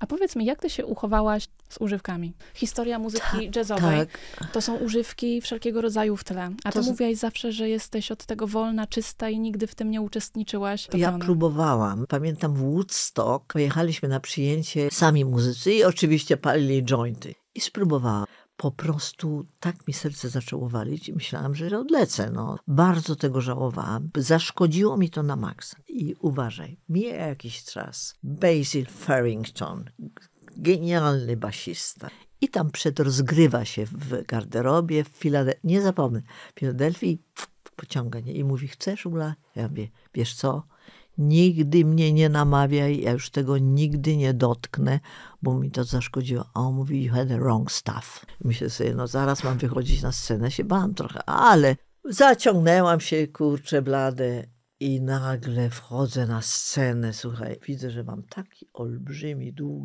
A powiedz mi, jak ty się uchowałaś z używkami? Historia muzyki Ta, jazzowej. Tak. To są używki wszelkiego rodzaju w tle. A to ty z... mówiłaś zawsze, że jesteś od tego wolna, czysta i nigdy w tym nie uczestniczyłaś. To ja próbowałam. Pamiętam w Woodstock pojechaliśmy na przyjęcie sami muzycy i oczywiście palili jointy. I spróbowałam po prostu tak mi serce zaczęło walić i myślałam, że odlecę. No, bardzo tego żałowałam. Zaszkodziło mi to na maksa. I uważaj, mija jakiś czas. Basil Farrington, genialny basista. I tam przed rozgrywa się w garderobie, w Filadelfii. Nie zapomnę, w Filadelfii pociąga nie i mówi, chcesz ula? Ja mówię, wiesz co, Nigdy mnie nie namawiaj, ja już tego nigdy nie dotknę, bo mi to zaszkodziło. A on mówi, you had the wrong stuff. Myślę sobie, no zaraz mam wychodzić na scenę, się bałam trochę, ale zaciągnęłam się, kurczę blade i nagle wchodzę na scenę, słuchaj, widzę, że mam taki olbrzymi, długi